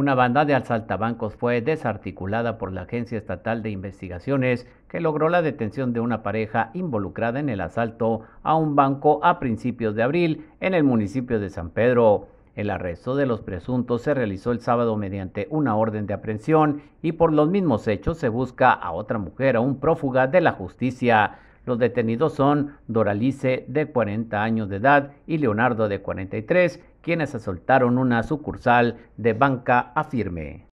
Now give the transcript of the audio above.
Una banda de asaltabancos fue desarticulada por la Agencia Estatal de Investigaciones, que logró la detención de una pareja involucrada en el asalto a un banco a principios de abril en el municipio de San Pedro. El arresto de los presuntos se realizó el sábado mediante una orden de aprehensión y por los mismos hechos se busca a otra mujer, a un prófuga de la justicia. Los detenidos son Doralice, de 40 años de edad, y Leonardo, de 43, quienes asaltaron una sucursal de Banca Afirme.